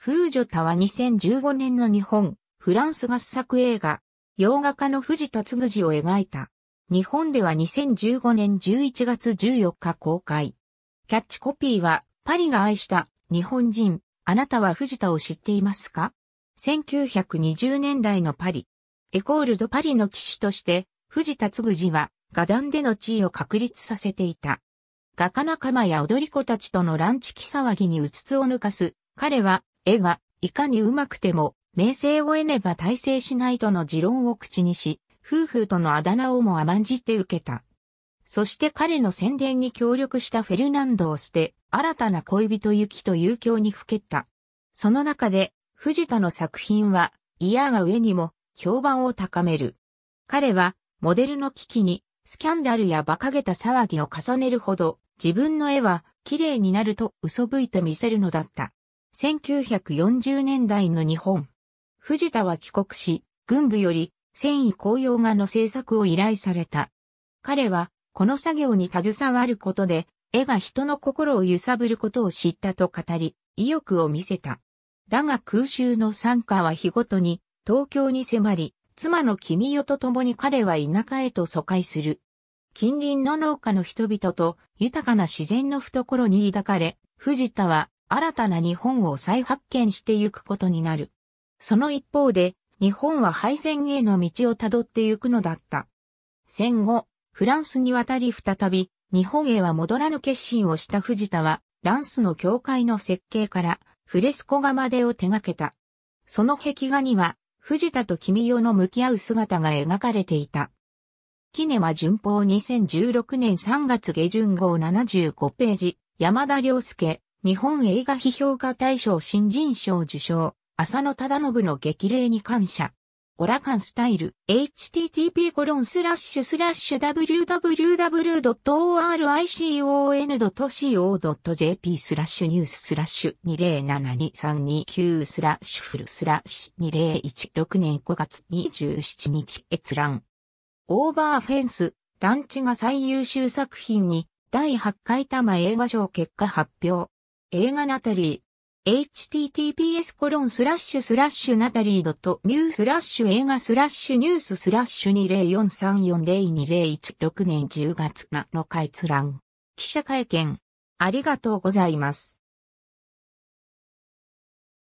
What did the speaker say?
風女タは2015年の日本、フランス合作映画、洋画家の藤田嗣を描いた。日本では2015年11月14日公開。キャッチコピーは、パリが愛した日本人、あなたは藤田を知っていますか ?1920 年代のパリ。エコールドパリの騎手として、藤田嗣は、画壇での地位を確立させていた。画家仲間や踊り子たちとのランチ騒ぎにうつつを抜かす、彼は絵がいかにうまくても名声を得ねば大成しないとの持論を口にし、夫婦とのあだ名をも甘んじて受けた。そして彼の宣伝に協力したフェルナンドを捨て、新たな恋人行きと遊興にふけった。その中で、藤田の作品は、嫌が上にも、評判を高める。彼は、モデルの危機に、スキャンダルや馬鹿げた騒ぎを重ねるほど、自分の絵は、綺麗になると嘘吹いて見せるのだった。1940年代の日本。藤田は帰国し、軍部より繊維紅葉画の制作を依頼された。彼は、この作業に携わることで、絵が人の心を揺さぶることを知ったと語り、意欲を見せた。だが空襲の参加は日ごとに、東京に迫り、妻の君代と共に彼は田舎へと疎開する。近隣の農家の人々と豊かな自然の懐に抱かれ、藤田は新たな日本を再発見してゆくことになる。その一方で、日本は敗戦への道をたどってゆくのだった。戦後、フランスに渡り再び、日本へは戻らぬ決心をした藤田は、ランスの教会の設計からフレスコ画までを手掛けた。その壁画には、藤田と君代の向き合う姿が描かれていた。キネマ順法2016年3月下旬号75ページ、山田良介、日本映画批評家大賞新人賞受賞、浅野忠信の激励に感謝。オラカンスタイル、http コロンスラッシュスラッシュ www.oricon.co.jp スラッシュニューススラッシュ207232スラッシュフルスラッシュ2016年5月27日閲覧。オーバーフェンス、団地が最優秀作品に第8回玉映画賞結果発表。映画ナタリー。https コロンスラッシュスラッシュナタリードニュースラッシュ映画スラッシュニューススラッシュ204340201 6年10月7日閲覧。記者会見。ありがとうございます。